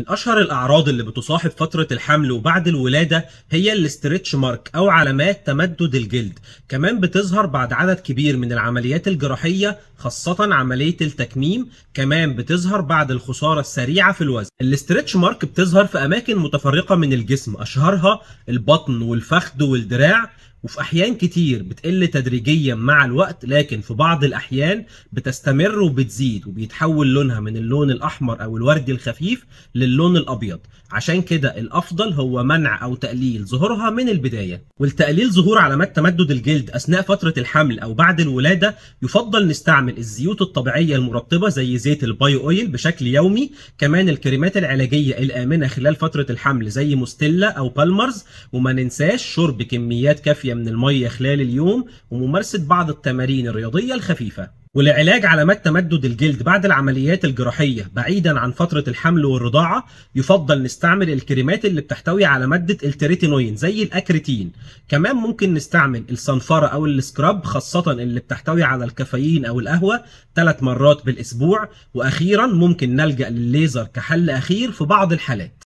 من أشهر الأعراض اللي بتصاحب فترة الحمل وبعد الولادة هي الاسترتش مارك أو علامات تمدد الجلد، كمان بتظهر بعد عدد كبير من العمليات الجراحية خاصة عملية التكميم، كمان بتظهر بعد الخسارة السريعة في الوزن. الاسترتش مارك بتظهر في أماكن متفرقة من الجسم أشهرها البطن والفخذ والدراع وفي احيان كتير بتقل تدريجيا مع الوقت لكن في بعض الاحيان بتستمر وبتزيد وبيتحول لونها من اللون الاحمر او الوردي الخفيف للون الابيض عشان كده الافضل هو منع او تقليل ظهورها من البدايه والتقليل ظهور علامات تمدد الجلد اثناء فتره الحمل او بعد الولاده يفضل نستعمل الزيوت الطبيعيه المرطبه زي زيت البايو اويل بشكل يومي كمان الكريمات العلاجيه الامنه خلال فتره الحمل زي مستلا او بالمرز وما ننساش شرب كميات كافيه من المية خلال اليوم وممارسة بعض التمارين الرياضية الخفيفة والعلاج علامات تمدد الجلد بعد العمليات الجراحية بعيدا عن فترة الحمل والرضاعة يفضل نستعمل الكريمات اللي بتحتوي على مادة التريتينوين زي الأكريتين كمان ممكن نستعمل الصنفرة أو السكراب خاصة اللي بتحتوي على الكافيين أو القهوة ثلاث مرات بالأسبوع وأخيرا ممكن نلجأ للليزر كحل أخير في بعض الحالات